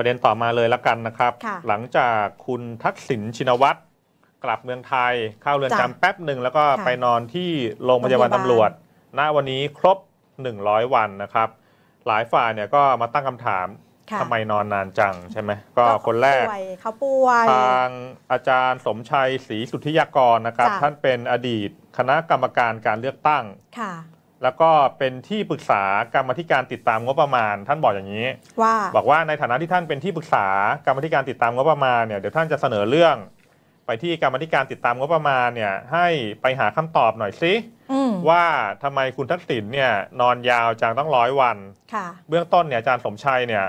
ประเด็นต่อมาเลยละกันนะครับ หลังจากคุณทักษิณชินวัตรกลับเมืองไทยเข้าเรือนจำแป๊บหนึ่ง แล้วก็ไปนอนที่โรงพยาบาลตำรวจ หน้าวันนี้ครบ 100 วันนะครับ หลายฝ่ายเนี่ยก็มาตั้งคำถามทำไมนอนนานจังใช่ไหมก็คนแรกเขาป่วยทางอาจารย์สมชัยศรีสุทธิยากรนะครับ ท่านเป็นอดีตคณะกรรมการการเลือกตั้งแล้วก็เป็นที่ปรึกษากรรมธิการติดตามงบประมาณท่านบอกอย่างนี้ ว่า บอกว่าในฐานะที่ท่านเป็นที่ปรึกษากรรมธิการติดตามงบประมาณเนี่ยเดี๋ยวท่านจะเสนอเรื่อง ไปที่กรรมธิการติดตามงบประมาณเนี่ยให้ไปหาคำตอบหน่อยสิว่าทำไมคุณทักษิณเนี่ยนอนยาวจังต้องร้อยวันเบื้องต้นเนี่ยอาจารย์สมชัยเนี่ย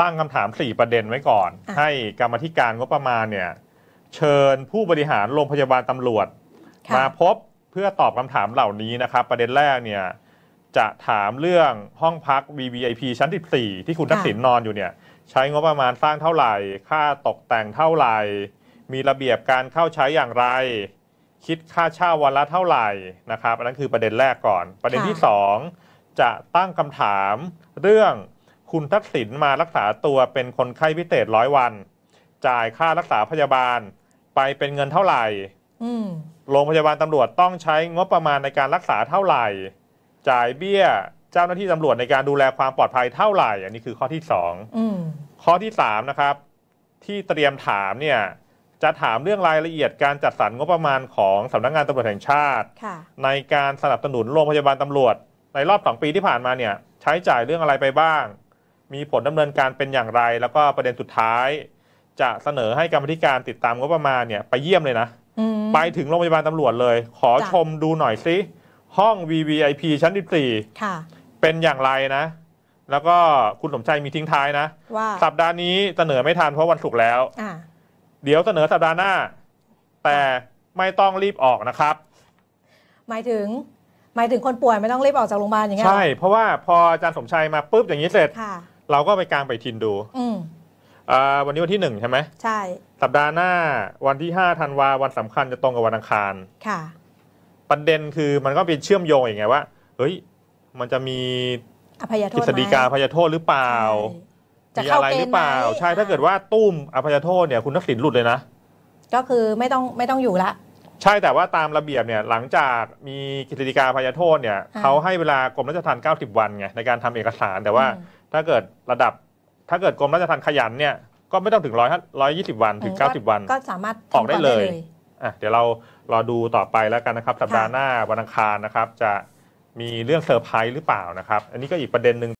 ตั้งคำถาม 4 ประเด็นไว้ก่อน ให้กรรมธิการงบประมาณเนี่ยเชิญผู้บริหารโรงพยาบาลตำรวจ มาพบพื่อตอบคำถามเหล่านี้นะครับ ประเด็นแรกเนี่ยจะถามเรื่องห้องพัก VVIP ชั้น14ที่คุณทักษิณนอนอยู่เนี่ยใช้งบประมาณสร้างเท่าไหร่ ค่าตกแต่งเท่าไหร่มีระเบียบการเข้าใช้อย่างไร คิดค่าเช่าวันละเท่าไหร่นะครับอันนั้นคือประเด็นแรกก่อน ประเด็นที่ 2 จะตั้งคำถาม เรื่องคุณทักษิณมารักษาตัวเป็นคนไข้พิเศษร้อยวัน จ่ายค่ารักษาพยาบาล ไปเป็นเงินเท่าไหร่โรงพยาบาลตำรวจต้องใช้งบประมาณในการรักษาเท่าไหร่ จ่ายเบี้ยเจ้าหน้าที่ตำรวจในการดูแลความปลอดภัยเท่าไหร่อันนี้คือข้อที่สองข้อที่สามนะครับ ที่เตรียมถามเนี่ยจะถามเรื่องรายละเอียดการจัดสรรงบประมาณของสำนักงงานตำรวจแห่งชาติในการสนับสนุนโรงพยาบาลตำรวจในรอบสองปีที่ผ่านมาเนี่ยใช้จ่ายเรื่องอะไรไปบ้าง มีผลดำเนินการเป็นอย่างไรแล้วก็ประเด็นสุดท้าย จะเสนอให้กรรมธิการติดตามงบประมาณเนี่ยไปเยี่ยมเลยนะไปถึงโรงพยาบาลตำรวจเลย ขอชมดูหน่อยสิ ห้อง VVIP ชั้นที่สี่เป็นอย่างไรนะ แล้วก็คุณสมชัยมีทิ้งท้ายนะ สัปดาห์นี้เสนอไม่ทันเพราะวันศุกร์แล้ว เดี๋ยวเสนอสัปดาห์หน้า แต่ไม่ต้องรีบออกนะครับ หมายถึงหมายถึงคนป่วยไม่ต้องรีบออกจากโรงพยาบาลอย่างเงี้ย ใช่ เพราะว่าพออาจารย์สมชัยมาปุ๊บอย่างนี้เสร็จ เราก็ไปกลางไปทินดูวันนี้วันที่หนึ่งใช่ไหม ใช่ สัปดาห์หน้าวันที่ห้าธันวาวันสำคัญจะตรงกับวันอังคาร ค่ะ ประเด็นคือมันก็เป็นเชื่อมโยงอย่างไงว่า เฮ้ย มันจะมีอภัยโทษกฤษฎีกาอภัยโทษหรือเปล่าจะเข้าเกณฑ์หรือเปล่า ใช่ถ้าเกิดว่าตุ้มอภัยโทษเนี่ยคุณทักษิณหลุดเลยนะ ก็คือไม่ต้องไม่ต้องอยู่ละ ใช่ แต่ว่าตามระเบียบเนี่ยหลังจากมีกิจการพยาโทษเนี่ยเขาให้เวลากรมราชทัณฑ์90 วันไงในการทำเอกสารแต่ว่าถ้าเกิดระดับถ้าเกิดกรมราชธรรมขยันเนี่ย ก็ไม่ต้องถึงร้อยร้อยยี่สิบวัน ถึงเก้าสิบวัน ก็สามารถออกได้เลยอ่ะเดี๋ยวเรารอดูต่อไปแล้วกันนะครับ สัปดาห์หน้าวันอังคารนะครับ จะมีเรื่องเซอร์ไพรส์หรือเปล่านะครับ อันนี้ก็อีกประเด็นหนึ่ง